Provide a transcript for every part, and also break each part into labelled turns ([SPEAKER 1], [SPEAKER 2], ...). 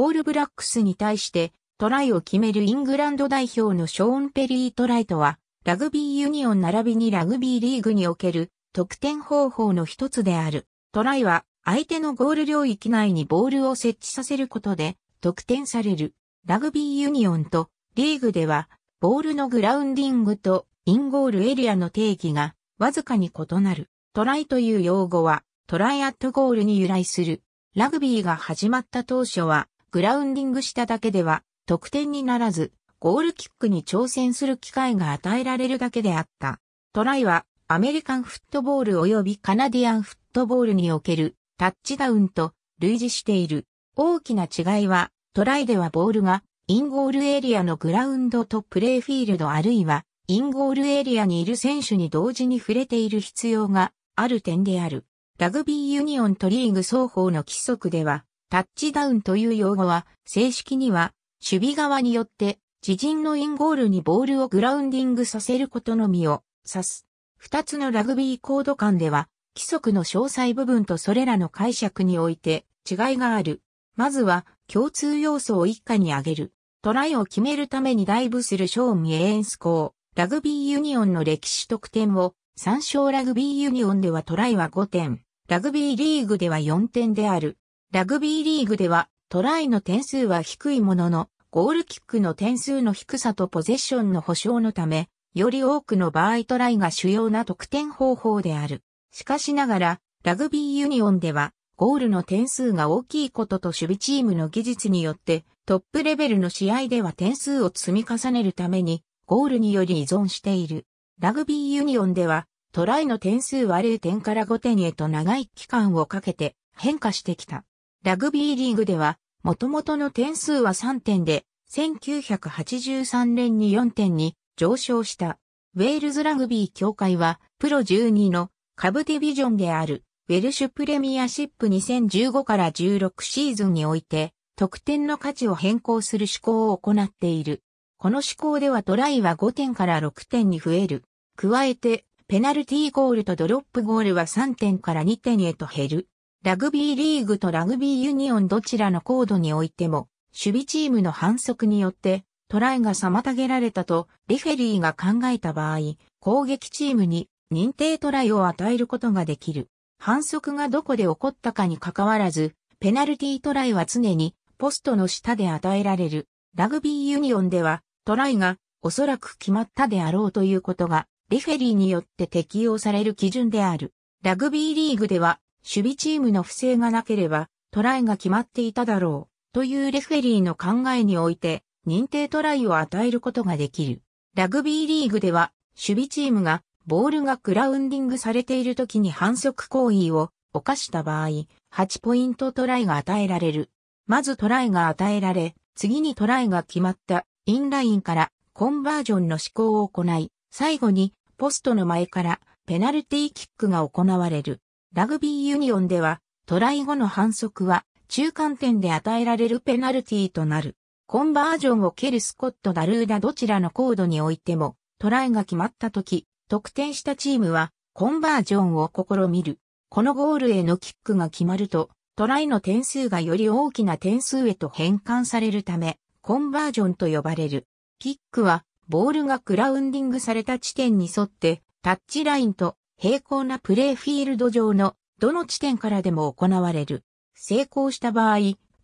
[SPEAKER 1] オールブラックスに対してトライを決めるイングランド代表のショーン・ペリー・トライとは、ラグビーユニオン並びにラグビーリーグにおける得点方法の一つである。トライは相手のゴール領域内にボールを設置させることで得点される。ラグビーユニオンとリーグではボールのグラウンディングとインゴールエリアの定義がわずかに異なる。トライという用語はトライアットゴールに由来する。ラグビーが始まった当初はグラウンディングしただけでは、得点にならず、ゴールキックに挑戦する機会が与えられるだけであった。トライは、アメリカンフットボール及びカナディアンフットボールにおけるタッチダウンと類似している。大きな違いは、トライではボールがインゴールエリアのグラウンドとプレーフィールドあるいはインゴールエリアにいる選手に同時に触れている必要がある点である。ラグビーユニオンとリーグ双方の規則では、タッチダウンという用語は、正式には、守備側によって、自陣のインゴールにボールをグラウンディングさせることのみを指す。二つのラグビーコード間では、規則の詳細部分とそれらの解釈において違いがある。まずは、共通要素を一家に挙げる。トライを決めるためにダイブするショーン・イエンスコー、ラグビーユニオンの歴史得点を、参照ラグビーユニオンではトライは5点、ラグビーリーグでは4点である。ラグビーリーグでは、トライの点数は低いものの、ゴールキックの点数の低さとポゼッションの保証のため、より多くの場合トライが主要な得点方法である。しかしながら、ラグビーユニオンでは、ゴールの点数が大きいことと守備チームの技術によって、トップレベルの試合では点数を積み重ねるために、ゴールにより依存している。ラグビーユニオンでは、トライの点数は0点から5点へと長い期間をかけて変化してきた。ラグビーリーグでは、もともとの点数は3点で、1983年に4点に上昇した。ウェールズラグビー協会は、プロ12の下部ディビジョンである、ウェルシュプレミアシップ2015から16シーズンにおいて、得点の価値を変更する試行を行っている。この試行ではトライは5点から6点に増える。加えて、ペナルティーゴールとドロップゴールは3点から2点へと減る。ラグビーリーグとラグビーユニオンどちらのコードにおいても、守備チームの反則によって、トライが妨げられたと、リフェリーが考えた場合、攻撃チームに認定トライを与えることができる。反則がどこで起こったかに関わらず、ペナルティトライは常にポストの下で与えられる。ラグビーユニオンでは、トライがおそらく決まったであろうということが、リフェリーによって適用される基準である。ラグビーリーグでは、守備チームの不正がなければ、トライが決まっていただろう、というレフェリーの考えにおいて、認定トライを与えることができる。ラグビーリーグでは、守備チームが、ボールがクラウンディングされている時に反則行為を犯した場合、8ポイントトライが与えられる。まずトライが与えられ、次にトライが決まったインラインからコンバージョンの試行を行い、最後にポストの前からペナルティーキックが行われる。ラグビーユニオンでは、トライ後の反則は、中間点で与えられるペナルティとなる。コンバージョンを蹴るスコット・ダルーダどちらのコードにおいても、トライが決まった時、得点したチームは、コンバージョンを試みる。このゴールへのキックが決まると、トライの点数がより大きな点数へと変換されるため、コンバージョンと呼ばれる。キックは、ボールがクラウンディングされた地点に沿って、タッチラインと平行なプレーフィールド上のどの地点からでも行われる。成功した場合、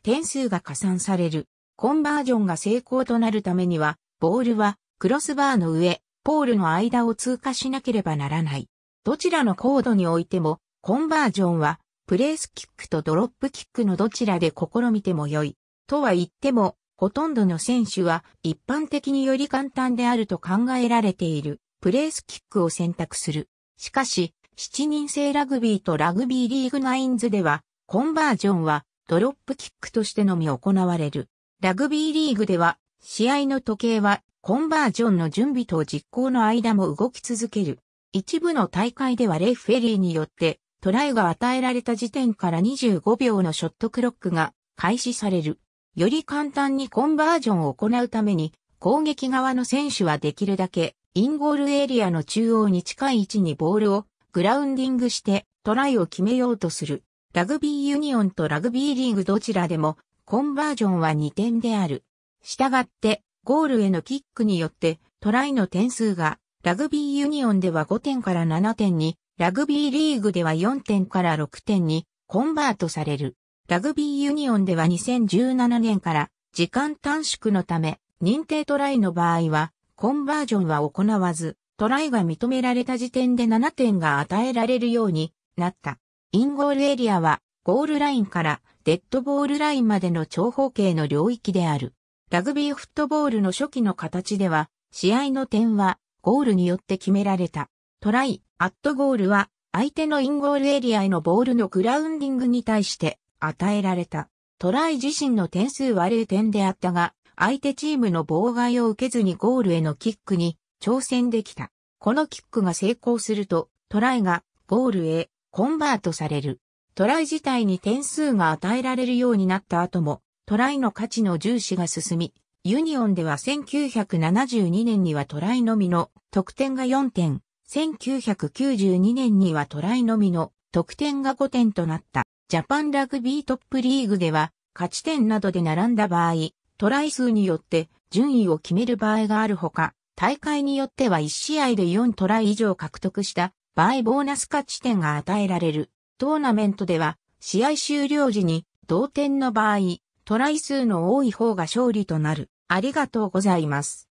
[SPEAKER 1] 点数が加算される。コンバージョンが成功となるためには、ボールはクロスバーの上、ポールの間を通過しなければならない。どちらのコードにおいても、コンバージョンは、プレースキックとドロップキックのどちらで試みても良い。とは言っても、ほとんどの選手は一般的により簡単であると考えられているプレースキックを選択する。しかし、7人制ラグビーとラグビーリーグナインズでは、コンバージョンはドロップキックとしてのみ行われる。ラグビーリーグでは、試合の時計はコンバージョンの準備と実行の間も動き続ける。一部の大会ではレフェリーによってトライが与えられた時点から25秒のショットクロックが開始される。より簡単にコンバージョンを行うために攻撃側の選手はできるだけインゴールエリアの中央に近い位置にボールをグラウンディングしてトライを決めようとする。ラグビーユニオンとラグビーリーグどちらでもコンバージョンは2点である。したがって、ゴールへのキックによってトライの点数がラグビーユニオンでは5点から7点に、ラグビーリーグでは4点から6点にコンバートされる。ラグビーユニオンでは2017年から時間短縮のため認定トライの場合はコンバージョンは行わず、トライが認められた時点で7点が与えられるようになった。インゴールエリアは、ゴールラインからデッドボールラインまでの長方形の領域である。ラグビーフットボールの初期の形では、試合の点はゴールによって決められた。トライ、アットゴールは、相手のインゴールエリアへのボールのグラウンディングに対して与えられた。トライ自身の点数は0点であったが、相手チームの妨害を受けずにゴールへのキックに挑戦できた。このキックが成功すると、トライがゴールへコンバートされる。トライ自体に点数が与えられるようになった後も、トライの価値の重視が進み、ユニオンでは1972年にはトライのみの得点が4点、1992年にはトライのみの得点が5点となった。ジャパンラグビートップリーグでは、勝ち点などで並んだ場合、トライ数によって順位を決める場合があるほか、大会によっては1試合で4トライ以上獲得した場合ボーナス勝ち点が与えられる。トーナメントでは試合終了時に同点の場合、トライ数の多い方が勝利となる。ありがとうございます。